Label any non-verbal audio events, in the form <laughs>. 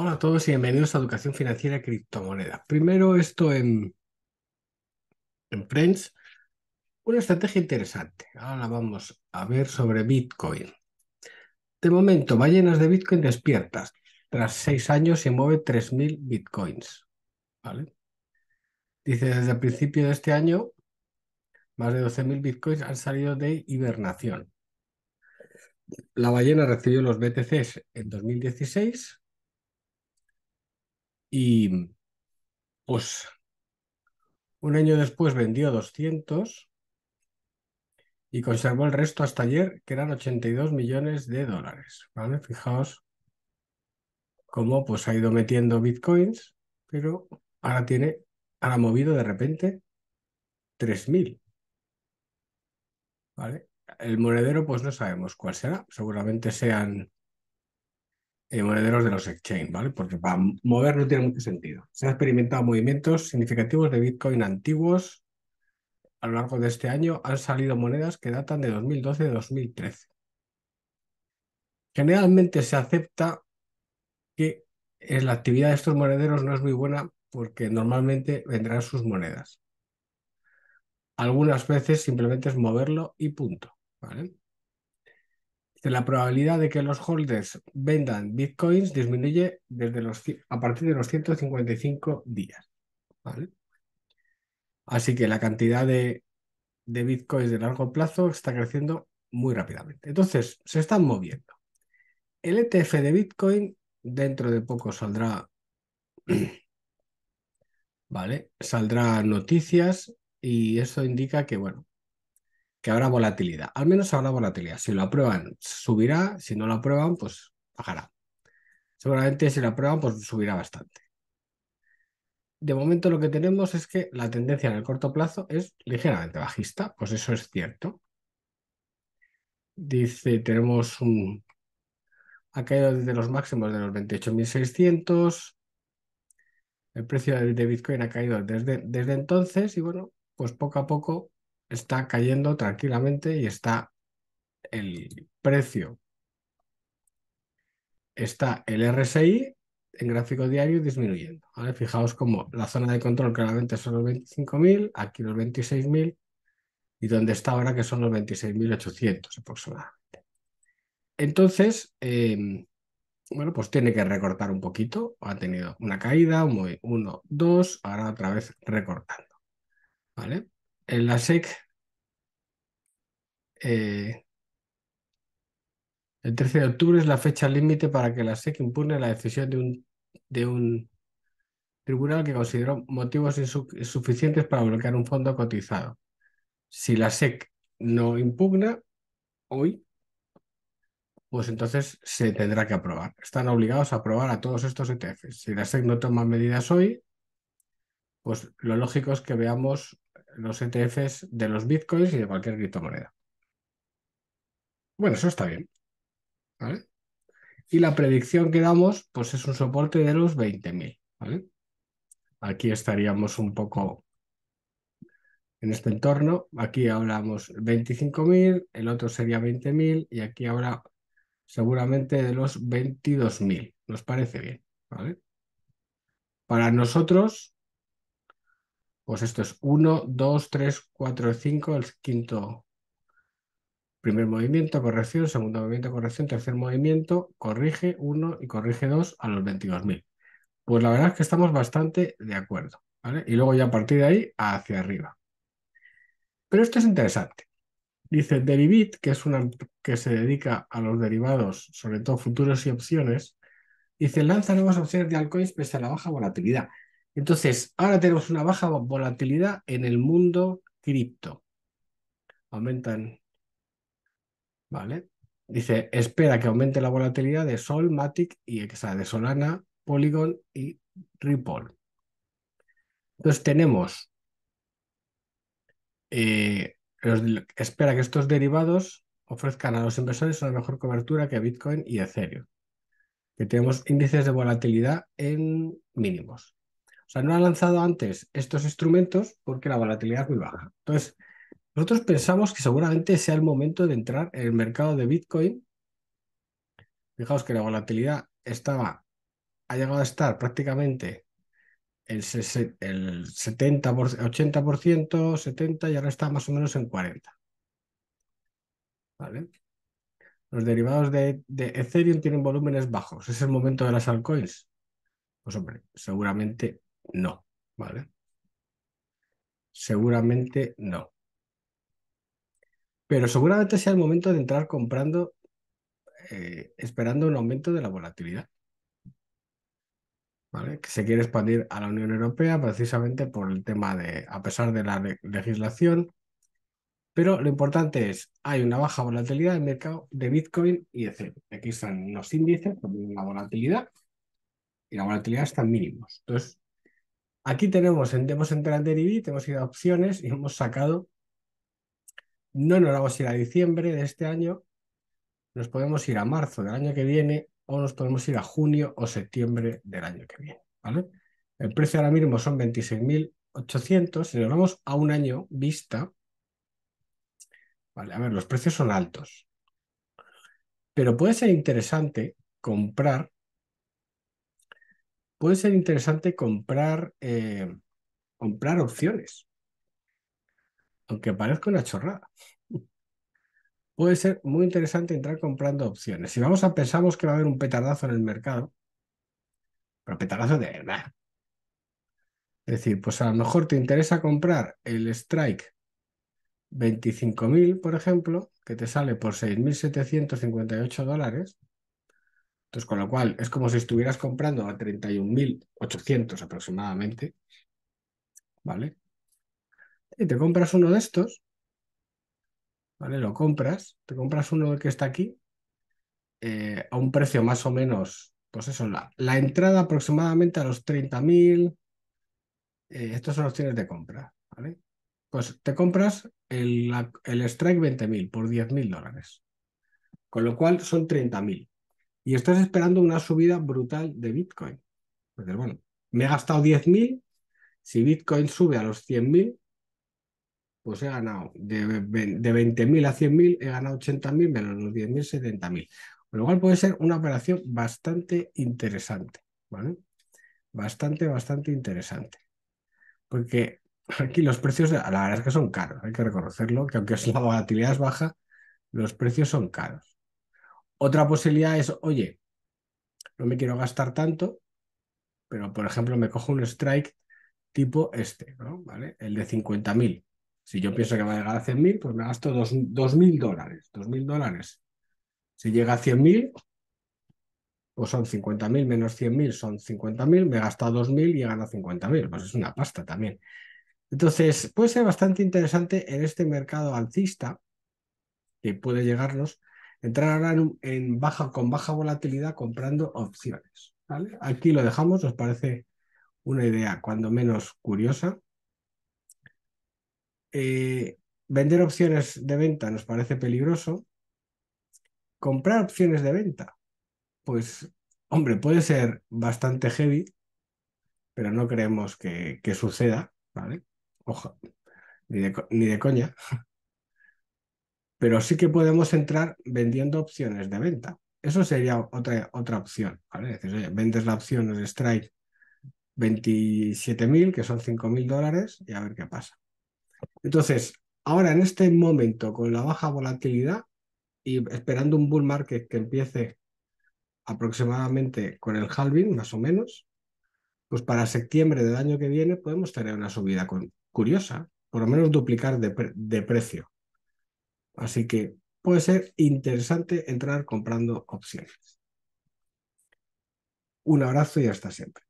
Hola a todos y bienvenidos a Educación Financiera Criptomonedas. Primero esto en, en una estrategia interesante. Ahora la vamos a ver sobre Bitcoin. De momento, ballenas de Bitcoin despiertas. Tras seis años se mueve 3.000 Bitcoins. ¿vale? Dice, desde el principio de este año, más de 12.000 Bitcoins han salido de hibernación. La ballena recibió los BTCs en 2016 y pues un año después vendió 200 y conservó el resto hasta ayer, que eran 82 millones de dólares. ¿vale? Fijaos cómo pues, ha ido metiendo bitcoins, pero ahora tiene, ahora ha movido de repente 3.000. ¿Vale? El monedero, pues no sabemos cuál será. Seguramente sean monederos eh, de los exchange, ¿vale? Porque para mover no tiene mucho sentido. Se han experimentado movimientos significativos de Bitcoin antiguos. A lo largo de este año han salido monedas que datan de 2012-2013. Generalmente se acepta que eh, la actividad de estos monederos no es muy buena porque normalmente vendrán sus monedas. Algunas veces simplemente es moverlo y punto. ¿vale? la probabilidad de que los holders vendan bitcoins disminuye desde los, a partir de los 155 días. ¿vale? Así que la cantidad de, bitcoins de largo plazo está creciendo muy rápidamente. Entonces, se están moviendo. El ETF de bitcoin dentro de poco saldrá, <clears throat> ¿vale? Saldrá noticias y eso indica que, bueno, que habrá volatilidad. Al menos habrá volatilidad. Si lo aprueban, subirá. Si no lo aprueban, pues bajará. Seguramente si lo aprueban, pues subirá bastante. De momento lo que tenemos es que la tendencia en el corto plazo es ligeramente bajista, pues eso es cierto. Dice, tenemos un... Ha caído desde los máximos de los 28.600. El precio de Bitcoin ha caído desde, desde entonces y bueno, pues poco a poco está cayendo tranquilamente y está el precio. Está el RSI en gráfico diario disminuyendo. ¿vale? Fijaos como la zona de control claramente son los 25.000, aquí los 26.000 y donde está ahora que son los 26.800 aproximadamente. Entonces, em, bueno, pues tiene que recortar un poquito. Ha tenido una caída, uno, 2, ahora otra vez recortando. ¿Vale? En la SEC, eh, el 13 de octubre es la fecha límite para que la SEC impugne la decisión de un tribunal que consideró motivos insuficientes para bloquear un fondo cotizado. Si la SEC no impugna hoy, pues entonces se tendrá que aprobar. Están obligados a aprobar a todos estos ETFs. Si la SEC no toma medidas hoy, pues lo lógico es que veamos los ETFs de los bitcoins y de cualquier criptomoneda. Bueno, eso está bien. ¿vale? Y la predicción que damos, pues es un soporte de los 20.000. ¿vale? Aquí estaríamos un poco en este entorno. Aquí hablamos 25.000, el otro sería 20.000 y aquí ahora seguramente de los 22.000. Nos parece bien. ¿vale? Para nosotros, pues esto es 1, 2, 3, 4, 5, el quinto primer movimiento, corrección, segundo movimiento, corrección, tercer movimiento, corrige 1 y corrige 2 a los 22.000. Pues la verdad es que estamos bastante de acuerdo, Y luego ya a partir de ahí hacia arriba. Pero esto es interesante. Dice Derivit, que es una que se dedica a los derivados, sobre todo futuros y opciones, dice lanza nuevas opciones de altcoins pese a la baja volatilidad. Entonces, ahora tenemos una baja volatilidad en el mundo cripto. Aumentan. Vale. Dice, espera que aumente la volatilidad de Sol, Matic y Exa, de Solana, Polygon y Ripple. Entonces tenemos, eh, espera que estos derivados ofrezcan a los inversores una mejor cobertura que Bitcoin y Ethereum, que tenemos índices de volatilidad en mínimos. O sea, no han lanzado antes estos instrumentos porque la volatilidad es muy baja. Entonces, nosotros pensamos que seguramente sea el momento de entrar en el mercado de Bitcoin. Fijaos que la volatilidad estaba, ha llegado a estar prácticamente el, 70 80%, 70 y ahora está más o menos en 40. ¿Vale? Los derivados de, de, Ethereum tienen volúmenes bajos. ¿Es el momento de las altcoins? Pues hombre, seguramente no, ¿vale? Seguramente no. Pero seguramente sea el momento de entrar comprando eh, esperando un aumento de la volatilidad. ¿Vale? Que se quiere expandir a la Unión Europea precisamente por el tema de, a pesar de la legislación. Pero lo importante es, hay una baja volatilidad del mercado de Bitcoin y etc. Aquí están los índices, la volatilidad, y la volatilidad está mínimos. Entonces, Aquí tenemos, hemos entrado en Derivit, hemos ido a opciones y hemos sacado, no nos vamos a ir a diciembre de este año, nos podemos ir a marzo del año que viene o nos podemos ir a junio o septiembre del año que viene, ¿vale? El precio ahora mismo son 26.800, si nos vamos a un año vista, Vale, a ver, los precios son altos. Pero puede ser interesante comprar puede ser interesante comprar, eh, comprar opciones, aunque parezca una chorrada. <laughs> Puede ser muy interesante entrar comprando opciones. Si vamos a pensamos que va a haber un petardazo en el mercado, pero petardazo de verdad. Es decir, pues a lo mejor te interesa comprar el strike 25.000, por ejemplo, que te sale por 6.758 dólares, entonces, con lo cual, es como si estuvieras comprando a 31.800 aproximadamente, ¿vale? Y te compras uno de estos, ¿vale? Lo compras, te compras uno que está aquí eh, a un precio más o menos, pues eso, la, la entrada aproximadamente a los 30.000, eh, estos son opciones de compra, ¿vale? Pues te compras el, el Strike 20.000 por 10.000 dólares, con lo cual son 30.000 y estás esperando una subida brutal de Bitcoin. bueno, me he gastado 10.000, si Bitcoin sube a los 100.000, pues he ganado de, 20.000 a 100.000, he ganado 80.000 menos los 10.000, 70.000. Con lo cual puede ser una operación bastante interesante, ¿vale? Bastante, bastante interesante. Porque aquí los precios, la verdad es que son caros, hay que reconocerlo, que aunque la volatilidad es baja, los precios son caros. Otra posibilidad es, oye, no me quiero gastar tanto, pero por ejemplo me cojo un strike tipo este, ¿no? ¿Vale? El de 50.000. Si yo pienso que va a llegar a 100.000, pues me gasto 2.000 dólares. 2.000 dólares. Si llega a 100.000, pues son 50.000 menos 100.000 son 50.000, me he gastado 2.000 y he ganado 50.000. Pues es una pasta también. Entonces, puede ser bastante interesante en este mercado alcista que puede llegarnos entrar ahora en, baja, con baja volatilidad comprando opciones. ¿vale? Aquí lo dejamos, nos parece una idea cuando menos curiosa. Eh, vender opciones de venta nos parece peligroso. Comprar opciones de venta, pues hombre, puede ser bastante heavy, pero no creemos que, que suceda, ¿vale? Ojo, ni de, ni de coña pero sí que podemos entrar vendiendo opciones de venta. Eso sería otra, otra opción, vendes la opción de strike 27.000, que son 5.000 dólares, y a ver qué pasa. Entonces, ahora en este momento, con la baja volatilidad y esperando un bull market que empiece aproximadamente con el halving, más o menos, pues para septiembre del año que viene podemos tener una subida curiosa, por lo menos duplicar de, de precio. Así que puede ser interesante entrar comprando opciones. Un abrazo y hasta siempre.